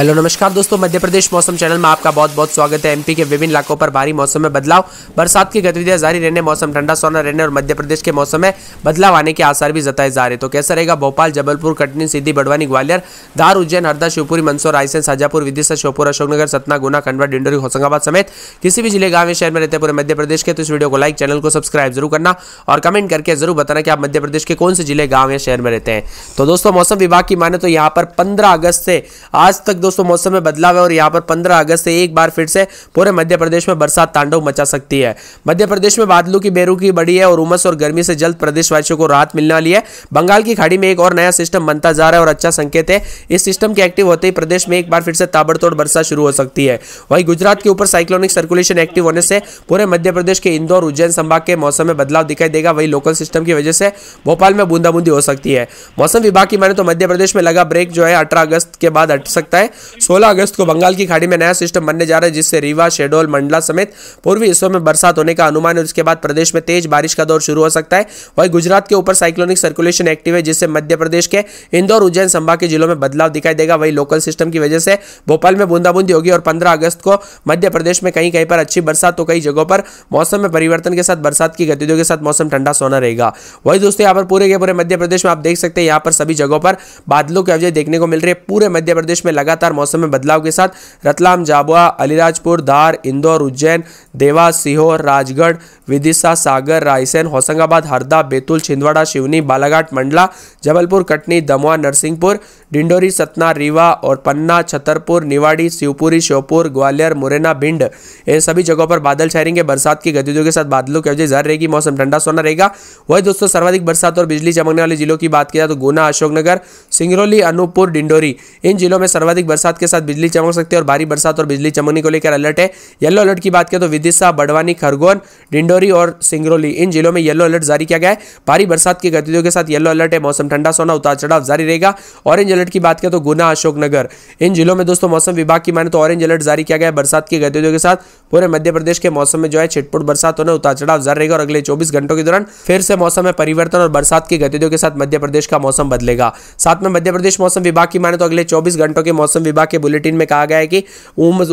hello नमस्कार दोस्तों मध्य प्रदेश मौसम चैनल में आपका बहुत बहुत स्वागत है एमपी के विभिन्न इलाकों पर भारी मौसम में बदलाव बरसात की गतिविधियां जारी रहने मौसम ठंडा सोना रहने और मध्य प्रदेश के मौसम में बदलाव आने के आसार भी जताए जा रहे तो कैसा रहेगा भोपाल जबलपुर कटनी सिद्धि बड़वानी ग्वालियर धार उज्जैन हरदा शिवपुरी मंदसौर रायसेन शाजापुर विदिशा श्योपुर अशोकनगर सतना गुना खंडवा डिंडोरी होशंगाबाद समेत किसी भी जिले गांव या शहर में रहते पूरे मध्य प्रदेश के तो इस वीडियो को लाइक चैनल को सब्सक्राइब जरूर करना और कमेंट करके जरूर बताना कि आप मध्य प्रदेश के कौन से जिले गांव या शहर में रहते हैं तो दोस्तों मौसम विभाग की माने तो यहाँ पर पंद्रह अगस्त से आज तक दोस्तों मौसम में बदलाव है और यहाँ पर पंद्रह अगस्त से एक बार फिर से पूरे मध्य प्रदेश में बरसात तांडव मचा सकती है मध्य प्रदेश में बादलों की बेरुखी बढ़ी है और उमस और गर्मी से जल्द प्रदेशवासियों को राहत मिलने वाली है बंगाल की खाड़ी में एक और नया सिस्टम बनता जा रहा है और अच्छा संकेत है इस सिस्टम के एक्टिव होते ही प्रदेश में एक बार फिर से ताबड़तोड़ बरसात शुरू हो सकती है वहीं गुजरात के ऊपर साइक्लोनिक सर्कुलेशन एक्टिव होने से पूरे मध्य प्रदेश के इंदौर उज्जैन संभाग के मौसम में बदलाव दिखाई देगा वही लोकल सिस्टम की वजह से भोपाल में बूंदाबूंदी हो सकती है मौसम विभाग की माने तो मध्य प्रदेश में लगा ब्रेक जो है अठारह अगस्त के बाद हट सकता है सोलह अगस्त को बंगाल की खाड़ी में नया सिस्टम बनने जा रहा है जिससे रीवा शेडोल मंडला समेत पूर्वी हिस्सों में बरसात होने का अनुमान है उसके बाद प्रदेश में तेज बारिश का दौर शुरू हो सकता है वही गुजरात के ऊपर साइक्लोनिक सर्कुलेशन एक्टिव है जिससे मध्य प्रदेश के इंदौर उज्जैन संभाग के जिलों में बदलाव दिखाई देगा वही लोकल सिस्टम की वजह से भोपाल में बूंदाबूंदी होगी और पंद्रह अगस्त को मध्य प्रदेश में कहीं कहीं पर अच्छी बरसात तो कई जगहों पर मौसम में परिवर्तन के साथ बरसात की गतिविधियों के साथ मौसम ठंडा सोना रहेगा वही दोस्तों यहाँ पर पूरे के पूरे मध्य प्रदेश में आप देख सकते हैं यहाँ पर सभी जगहों पर बादलों की अवजय देखने को मिल रही है पूरे मध्य प्रदेश में लगातार लगातार मौसम में बदलाव के साथ रतलाम जाबुआ अलीराजपुर धार इंदौर उज्जैन देवास सीहोर राजगढ़ विदिशा सागर रायसेन होशंगाबाद हरदा बैतूल छिंदवाड़ा शिवनी बालाघाट मंडला जबलपुर कटनी दमोह नरसिंहपुर डिंडोरी सतना रीवा और पन्ना छतरपुर निवाड़ी शिवपुरी श्योपुर ग्वालियर मुरैना भिंड इन सभी जगहों पर बादल छाएंगे बरसात की गतिविधियों के साथ बादलों की वजह जर रहेगी मौसम ठंडा सोना रहेगा वही दोस्तों सर्वाधिक बरसात और बिजली चमकने वाले जिलों की बात किया तो गुना अशोकनगर सिंगरौली अनूपपुर डिंडोरी इन जिलों में सर्वाधिक बरसात के साथ बिजली चमक सकती है और भारी बरसात और बिजली चमकने को लेकर अलर्ट है येलो अलर्ट की बात करें तो विदिशा बड़वानी खरगोन डिंडोरी और सिंगरौली इन जिलों में येलो अलर्ट जारी किया गया है भारी बरसात की गतिविधियों के साथ येलो अलर्ट है मौसम ठंडा सोना उतार चढ़ाव जारी रहेगा ऑरेंज अलर्ट की बात करें तो गुना अशोकनगर इन जिलों में दोस्तों मौसम विभाग की माने तो ऑरेंज अलर्ट जारी किया गया है बरसात की गतिविधियों के साथ पूरे मध्य प्रदेश के मौसम में जो है छिटपुट बरसात होने उतार चढ़ाव जारी रहेगा और अगले चौबीस घंटों के दौरान फिर से मौसम में परिवर्तन और बरसात की गतिविधियों के साथ मध्य प्रदेश का मौसम बदलेगा साथ में मध्य प्रदेश मौसम विभाग की माने तो अगले चौबीस घंटों के मौसम मौसम विभाग के बुलेटिन में कहा गया है कि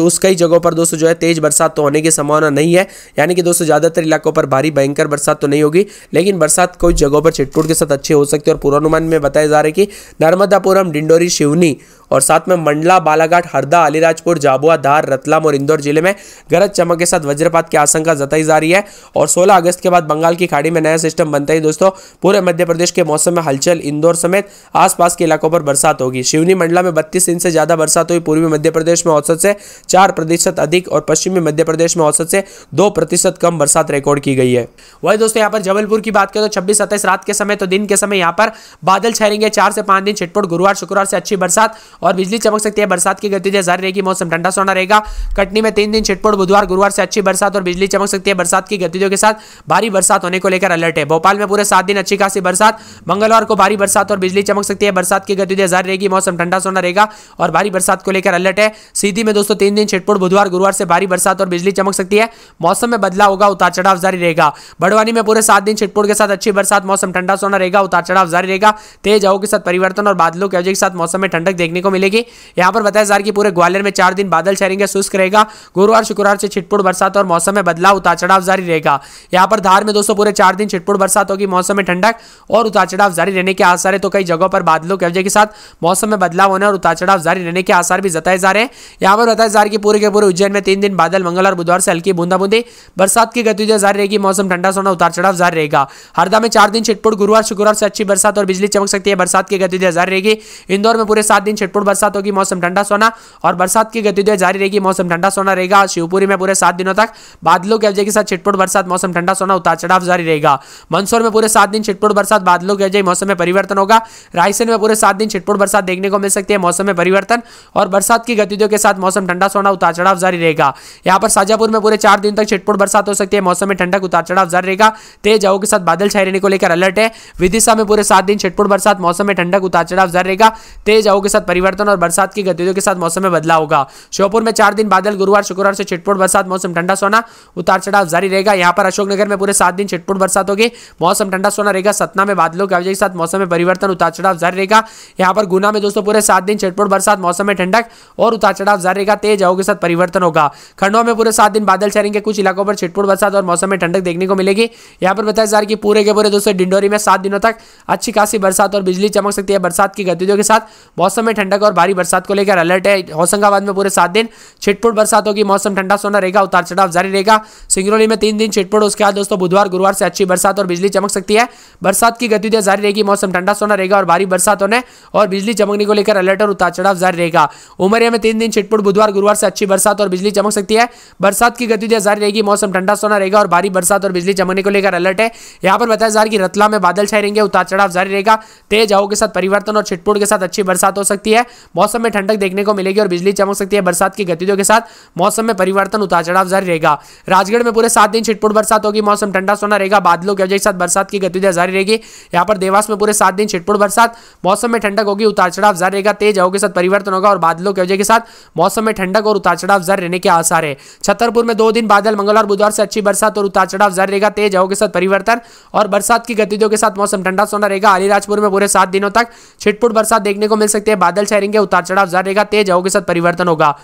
उस कई जगहों पर दोस्तों जो है तेज बरसात तो होने की संभावना नहीं है यानी कि दोस्तों ज़्यादातर इलाकों पर भारी भयंकर बरसात तो नहीं होगी लेकिन बरसात कुछ जगहों पर छिटपुट के साथ अच्छी हो सकती है और पूर्वानुमान में बताया जा रहा है कि नर्मदापुरम डिंडोरी शिवनी और साथ में मंडला बालाघाट हरदा अलीराजपुर झाबुआ धार रतलाम और इंदौर जिले में गरज चमक के साथ वज्रपात की आशंका जताई जा रही है और 16 अगस्त के बाद बंगाल की खाड़ी में नया सिस्टम बनता है दोस्तों पूरे मध्य प्रदेश के मौसम में हलचल इंदौर समेत आसपास के इलाकों पर बरसात होगी शिवनी मंडला में बत्तीस इंच से ज़्यादा ज्यादा बरसात हुई पूर्वी मध्य प्रदेश में औसत से चार प्रतिशत अधिक और पश्चिमी मध्य प्रदेश में औसत से दो प्रतिशत कम बरसात रिकॉर्ड की गई है वही दोस्तों यहाँ पर जबलपुर की बात करें तो छब्बीस सत्ताईस रात के समय तो दिन के समय यहाँ पर बादल छहरेंगे चार से पांच दिन छिटपुट गुरुवार शुक्रवार से अच्छी बरसात और बिजली चमक सकती है बरसात की गतिविधि जारी रहेगी मौसम ठंडा सोना रहेगा कटनी में तीन दिन छिटपुट बुधवार गुरुवार से अच्छी बरसात और बिजली चमक सकती है बरसात की गतिविधियों के साथ भारी बरसात होने को लेकर अलर्ट है भोपाल में पूरे सात दिन अच्छी खासी बरसात मंगलवार को भारी बरसात और बिजली चमक सकती है बरसात की गतिविधि जारी रहेगी मौसम ठंडा सोना रहेगा और भारी भारी बरसात को लेकर अलर्ट है सीधी में दोस्तों तीन दिन छिटपुट बुधवार गुरुवार से भारी बरसात और बिजली चमक सकती है मौसम में बदलाव होगा उतार चढ़ाव जारी रहेगा बड़वानी में पूरे सात दिन छिटपुट के साथ अच्छी बरसात मौसम ठंडा सोना रहेगा उतार चढ़ाव जारी रहेगा तेज हवा के साथ परिवर्तन और बादलों के के साथ मौसम में ठंडक देखने को मिलेगी यहाँ पर बताया जा रहा कि पूरे ग्वालियर में चार दिन बादल छहरेंगे शुष्क रहेगा गुरुवार शुक्रवार से छिटपुट बरसात और मौसम में बदलाव उतार चढ़ाव जारी रहेगा यहाँ पर धार में दोस्तों पूरे चार दिन छिटपुट बरसात होगी मौसम में ठंडक और उतार चढ़ाव जारी रहने के आसार है तो कई जगहों पर बादलों के साथ मौसम में बदलाव होने और उतार चढ़ाव जारी रहने होने के आसार भी जताए जा रहे हैं यहाँ पर बताया जा रहा है कि पूरे के पूरे उज्जैन में तीन दिन बादल मंगल और बुधवार से हल्की बूंदाबूंदी बरसात की गतिविधियां जारी रहेगी मौसम ठंडा सोना उतार चढ़ाव जारी रहेगा हरदा में चार दिन छिटपुट गुरुवार शुक्रवार से अच्छी बरसात और बिजली चमक सकती है बरसात की गतिविधियां जारी रहेगी इंदौर में पूरे सात दिन छिटपुट बरसात होगी मौसम ठंडा सोना और बरसात की गतिविधियां जारी रहेगी मौसम ठंडा सोना रहेगा शिवपुरी में पूरे सात दिनों तक बादलों की अवजय के साथ छिटपुट बरसात मौसम ठंडा सोना उतार चढ़ाव जारी रहेगा मंदसौर में पूरे सात दिन छिटपुट बरसात बादलों की वजह मौसम में परिवर्तन होगा रायसेन में पूरे सात दिन छिटपुट बरसात देखने को मिल सकती है मौसम में परिवर्तन और बरसात की गतिविधियों के साथ मौसम ठंडा सोना उतार चढ़ाव जारी रहेगा यहाँ पर साजापुर में पूरे चार दिन तक छिटपुट बरसात हो सकती है मौसम में ठंडक उतार चढ़ाव जारी रहेगा तेज हवा के साथ बादल छाए रहने को लेकर अलर्ट है विदिशा में पूरे सात दिन छिटपुट बरसात मौसम में ठंडक उतार चढ़ाव जारी रहेगा तेज हवा के साथ परिवर्तन और बरसात की गतिविधियों के साथ मौसम में बदलाव होगा श्योपुर में चार दिन बादल गुरुवार शुक्रवार से छिटपुट बरसात मौसम ठंडा सोना उतार चढ़ाव जारी रहेगा यहाँ पर अशोकनगर में पूरे सात दिन छिटपुट बरसात होगी मौसम ठंडा सोना रहेगा सतना में बादलों के साथ मौसम में परिवर्तन उतार चढ़ाव जारी रहेगा यहाँ पर गुना में दोस्तों पूरे सात दिन छिटपुट बरसात मौसम मौसम में ठंडक और उतार चढ़ाव जारी रहेगा तेज हवाओं के साथ परिवर्तन होगा खंडवा में पूरे सात दिन बादल छाएंगे कुछ इलाकों पर छिटपुट बरसात और मौसम में ठंडक देखने को मिलेगी यहाँ पर बताया जा रहा है कि पूरे के पूरे दोस्तों डिंडोरी में सात दिनों तक अच्छी खासी बरसात और बिजली चमक सकती है बरसात की गतिविधियों के साथ मौसम में ठंडक और भारी बरसात को लेकर अलर्ट है होशंगाबाद में पूरे सात दिन छिटपुट बरसात होगी मौसम ठंडा सोना रहेगा उतार चढ़ाव जारी रहेगा सिंगरौली में तीन दिन छिटपुट उसके बाद दोस्तों बुधवार गुरुवार से अच्छी बरसात और बिजली चमक सकती है बरसात की गतिविधियां जारी रहेगी मौसम ठंडा सोना रहेगा और भारी बरसात होने और बिजली चमकने को लेकर अलर्ट और उतार चढ़ाव जारी रहेगा उमरिया में तीन दिन छिटपुट बुधवार गुरुवार से अच्छी बरसात और बिजली चमक सकती है बरसात की गतिविधियां जारी रहेगी मौसम ठंडा सोना रहेगा और भारी बरसात और बिजली चमकने को लेकर अलर्ट है यहाँ पर बताया जा रहा है कि रतला में बादल छाए रहेंगे उतार चढ़ाव जारी रहेगा तेज हवा के साथ परिवर्तन और छिटपुट के साथ अच्छी बरसात हो सकती है मौसम में ठंडक देखने को मिलेगी और बिजली चमक सकती है बरसात की गतिविधियों के साथ मौसम में परिवर्तन उतार चढ़ाव जारी रहेगा राजगढ़ में पूरे सात दिन छिटपुट बरसात होगी मौसम ठंडा सोना रहेगा बादलों की वजह के साथ बरसात की गतिविधियां जारी रहेगी यहाँ पर देवास में पूरे सात दिन छिटपुट बरसात मौसम में ठंडक होगी उतार चढ़ाव जारी रहेगा तेज हवा के साथ परिवर्तन परिवर्तन होगा और बादलों की वजह के साथ मौसम में ठंडक और उतार चढ़ाव जर रहने के आसार है छतरपुर में दो दिन बादल मंगलवार बुधवार से अच्छी बरसात और उतार चढ़ाव जर रहेगा तेज हवा के साथ परिवर्तन और बरसात की गतिविधियों के साथ मौसम ठंडा सोना रहेगा अलीराजपुर में पूरे सात दिनों तक छिटपुट बरसात देखने को मिल सकती है बादल छहरेंगे उतार चढ़ाव जर रहेगा तेज हवा के साथ परिवर्तन होगा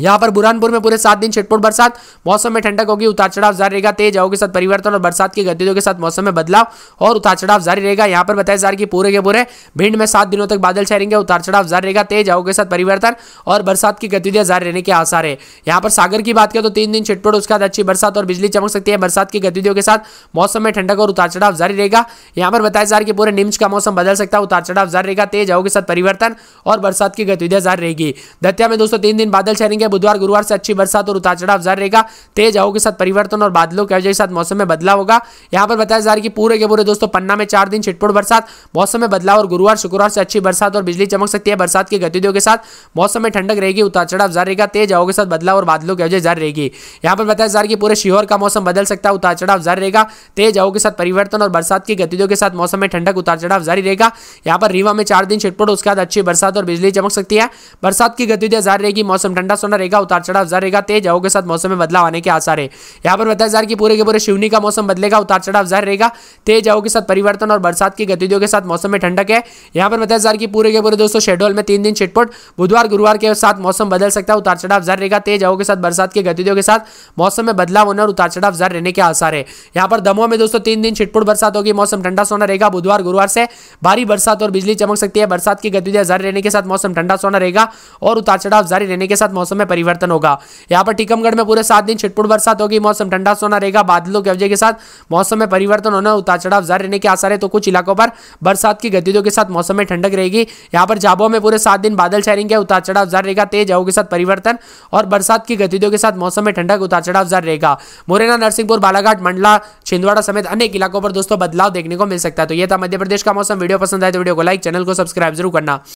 यहाँ पर बुरहानपुर में पूरे सात दिन छिटपुट बरसात मौसम में ठंडक होगी उतार चढ़ाव जारी रहेगा तेज हवा के साथ परिवर्तन और बरसात की गतिविधियों के साथ मौसम में बदलाव और उतार चढ़ाव जारी रहेगा यहाँ पर बताया जा रहा है कि पूरे के पूरे भिंड में सात दिनों तक बादल रहेंगे उतार चढ़ाव जारी रहेगा तेज हवा के साथ परिवर्तन और बरसात की गतिविधियां जारी रहने के आसार है यहाँ पर सागर की बात करें तो तीन दिन छिटपुट उसके बाद अच्छी बरसात और बिजली चमक सकती है बरसात की गतिविधियों के साथ मौसम में ठंडक और उतार चढ़ाव जारी रहेगा यहाँ पर बताया जा रहा कि पूरे निम्स का मौसम बदल सकता है उतार चढ़ाव जारी रहेगा तेज हवा के साथ परिवर्तन और बरसात की गतिविधियां जारी रहेगी दतिया में दोस्तों तीन दिन बादल छहरेंगे है बुधवार गुरुवार से अच्छी बरसात और उतार चढ़ाव जारी रहेगा तेज हवा के साथ परिवर्तन और बादलों की वजह के साथ मौसम में बदलाव होगा यहाँ पर बताया जा रहा है कि पूरे के पूरे दोस्तों पन्ना में चार दिन छिटपुट बरसात मौसम में बदलाव और गुरुवार शुक्रवार से अच्छी बरसात और बिजली चमक सकती है बरसात की गतिविधियों के साथ मौसम में ठंडक रहेगी उतार चढ़ाव जारी रहेगा तेज हवा के साथ बदलाव और बादलों की वजह जारी रहेगी यहाँ पर बताया जा रहा है कि पूरे शिहोर का मौसम बदल सकता है उतार चढ़ाव जारी रहेगा तेज हवा के साथ परिवर्तन और बरसात की गतिविधियों के साथ मौसम में ठंडक उतार चढ़ाव जारी रहेगा यहाँ पर रीवा में चार दिन छिटपुट उसके बाद अच्छी बरसात और बिजली चमक सकती है बरसात की गतिविधियां जारी रहेगी मौसम ठंडा सोना बना रहेगा उतार चढ़ाव ज्यादा रहेगा तेज हवा के साथ मौसम में बदलाव आने के आसार है यहाँ पर बताया जा रहा है कि पूरे के पूरे शिवनी का मौसम बदलेगा उतार चढ़ाव जारी रहेगा तेज हवा के साथ परिवर्तन और बरसात की गतिविधियों के साथ मौसम में ठंडक है यहाँ पर बताया जा रहा है कि पूरे के पूरे दोस्तों शेड्यूल में तीन दिन छिटपुट बुधवार गुरुवार के साथ मौसम बदल सकता है उतार चढ़ाव जारी रहेगा तेज हवा के साथ बरसात की गतिविधियों के साथ मौसम में बदलाव होने और उतार चढ़ाव जारी रहने के आसार है यहाँ पर दमोह में दोस्तों तीन दिन छिटपुट बरसात होगी मौसम ठंडा सोना रहेगा बुधवार गुरुवार से भारी बरसात और बिजली चमक सकती है बरसात की गतिविधियां जारी रहने के साथ मौसम ठंडा सोना रहेगा और उतार चढ़ाव जारी रहने के साथ मौसम में में परिवर्तन होगा यहाँ पर टीकमगढ़ में पूरे सात दिन छिटपुट बरसात होगी मौसम ठंडा सोना रहेगा बादलों के अवजय के साथ मौसम में परिवर्तन होना उतार चढ़ाव जारी रहने के आसार है तो कुछ इलाकों पर बरसात की गतिविधियों के साथ मौसम में ठंडक रहेगी यहाँ पर झाबुआ में पूरे सात दिन बादल छाएंगे उतार चढ़ाव जारी रहेगा तेज हवा के साथ परिवर्तन और बरसात की गतिविधियों के साथ मौसम में ठंडक उतार चढ़ाव जारी रहेगा मुरैना नरसिंहपुर बालाघाट मंडला छिंदवाड़ा समेत अनेक इलाकों पर दोस्तों बदलाव देखने को मिल सकता है तो यह था मध्य प्रदेश का मौसम वीडियो पसंद आए तो वीडियो को लाइक चैनल को सब्सक्राइब जरूर करना